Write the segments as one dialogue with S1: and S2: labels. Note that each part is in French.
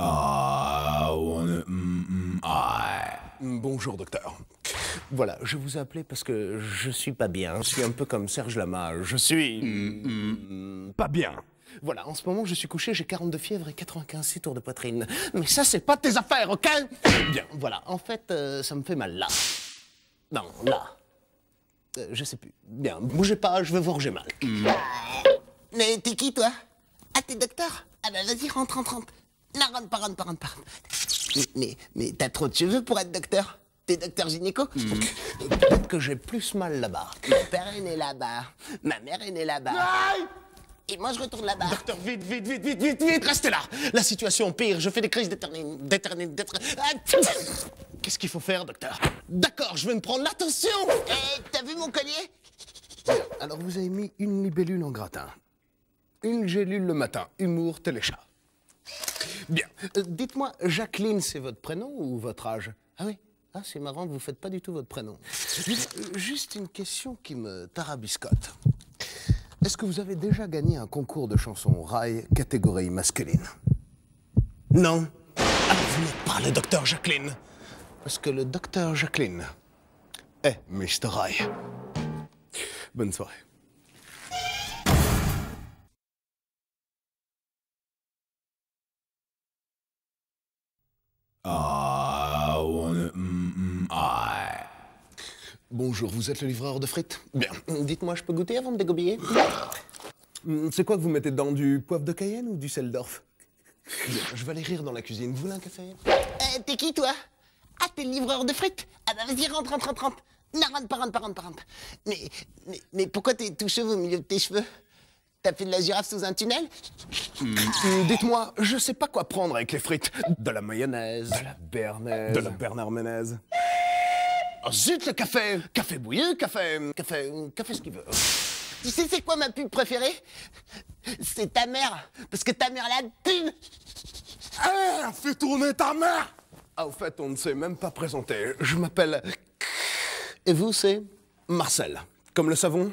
S1: Ah, mm, mm, Bonjour docteur. Voilà, je vous ai appelé parce que je suis pas bien. Je suis un peu comme Serge Lama. Je suis mm, pas bien. Voilà, en ce moment je suis couché, j'ai 42 fièvres et 95 tours de poitrine. Mais ça c'est pas tes affaires, ok Bien, voilà. En fait, euh, ça me fait mal là. Non, là. Euh, je sais plus. Bien, bougez pas, je vais voir, j'ai mal. Mais t'es qui toi Ah, t'es docteur Ah bah vas-y, rentre, rentre, rentre. Non, rentre pas, rentre pas, Mais, mais, t'as trop de cheveux pour être docteur T'es docteur gynéco hmm. Peut-être que j'ai plus mal là-bas. Mon père est né là-bas. Ma mère est née là-bas. Et moi, je retourne là-bas. Docteur, vite, vite, vite, vite, vite, vite, restez là. La situation pire. Je fais des crises d'éternité, d'éternité, ah, Qu'est-ce qu'il faut faire, docteur D'accord, je vais me prendre l'attention. Euh, T'as vu mon collier Alors, vous avez mis une libellule en gratin, une gélule le matin, humour, téléchat. Bien. Euh, dites-moi, Jacqueline, c'est votre prénom ou votre âge Ah oui Ah, c'est marrant, vous ne faites pas du tout votre prénom. Euh, juste une question qui me tarabiscote. Est-ce que vous avez déjà gagné un concours de chansons rail catégorie masculine Non ah, Vous n'êtes pas le docteur Jacqueline Parce que le docteur Jacqueline est Mr. Rai. Bonne soirée. Ah, mm, mm, Bonjour, vous êtes le livreur de frites Bien. Mm, dites-moi, je peux goûter avant de dégobiller C'est quoi que vous mettez dedans Du poivre de Cayenne ou du sel d'orf je vais aller rire dans la cuisine. Vous voulez un café T'es qui, toi Ah, t'es le livreur de frites Ah bah vas-y, rentre, rentre, rentre, rentre. Non, rentre rentre rentre rentre Mais, mais, mais pourquoi t'es tout cheveux au milieu de tes cheveux T'as fait de la girafe sous un tunnel hmm, Dites-moi, je sais pas quoi prendre avec les frites. De la mayonnaise. De la bernaise. De la Bernard zut, le café Café bouillé, café... Café... Café ce qu'il veut. Tu sais c'est quoi ma pub préférée C'est ta mère, parce que ta mère la thune Eh, fais tourner ta mère Ah, au fait, on ne s'est même pas présenté. Je m'appelle... Et vous, c'est... Marcel. Comme le savon,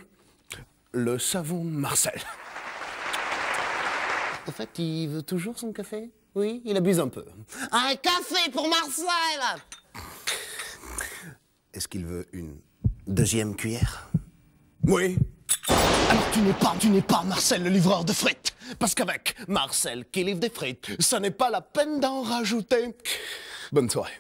S1: le savon Marcel. En fait, il veut toujours son café Oui, il abuse un peu. Un café pour Marcel Est-ce qu'il veut une deuxième cuillère Oui. Alors tu n'es pas, tu n'es pas Marcel le livreur de frites Parce qu'avec Marcel qui livre des frites, ça n'est pas la peine d'en rajouter. Bonne soirée.